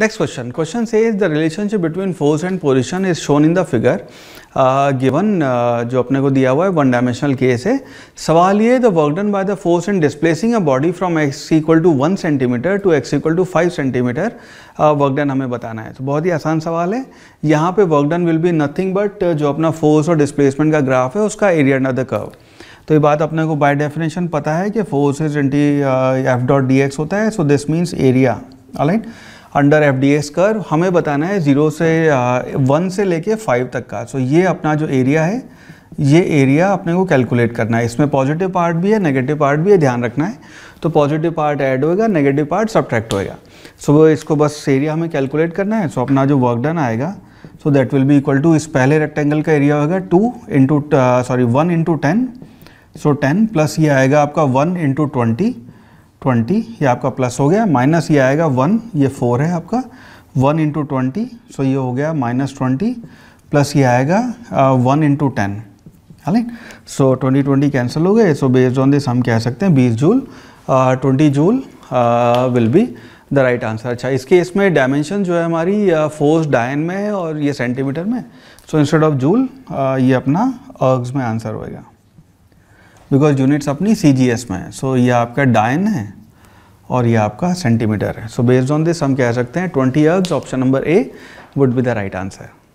next question question से is the relationship between force and position is shown in the figure given जो अपने को दिया हुआ है वन डायमेंशनल केस है सवाल ये the work done by the force in displacing a body from x equal to one centimetre to x equal to five centimetre work done हमें बताना है तो बहुत ही आसान सवाल है यहाँ पे work done will be nothing but जो अपना फोर्स और डिस्प्लेसमेंट का ग्राफ है उसका एरिया अंडर द कर्व तो ये बात अपने को बाय डेफिनेशन पता है कि force is t f dot d x होता है so this means area right under f d s कर हमें बताना है ज़ीरो से वन से लेके फाइव तक का सो ये अपना जो एरिया है ये एरिया अपने को कैलकुलेट करना है इसमें पॉजिटिव पार्ट भी है नेगेटिव पार्ट भी है ध्यान रखना है तो पॉजिटिव पार्ट ऐड होएगा नेगेटिव पार्ट सब्ट्रैक्ट होएगा सो so, इसको बस एरिया हमें कैलकुलेट करना है सो so, अपना जो वर्क डन आएगा so that will be equal to इस पहले रेक्टेंगल का एरिया होगा two into sorry one into ten so ten plus ये आएगा आपका वन इंटू ट्वेंटी ट्वेंटी ये आपका प्लस हो गया माइनस ये आएगा वन ये फोर है आपका वन इंटू ट्वेंटी सो ये हो गया माइनस ट्वेंटी प्लस ये आएगा वन इंटू टेन है सो ट्वेंटी ट्वेंटी कैंसिल हो गए सो बेस्ड ऑन दिस हम कह सकते हैं बीस joule twenty joule will be the right answer अच्छा इसके इसमें डायमेंशन जो है हमारी फोर्स डायन में है और ये सेंटीमीटर में सो इंस्टेड ऑफ जूल ये अपना अर्ग्स में आंसर होएगा बिकॉज यूनिट्स अपनी सी जी एस में है सो so, ये आपका डायन है और ये आपका सेंटीमीटर है सो बेस्ड ऑन दिस हम कह सकते हैं twenty ergs option number A would be the right answer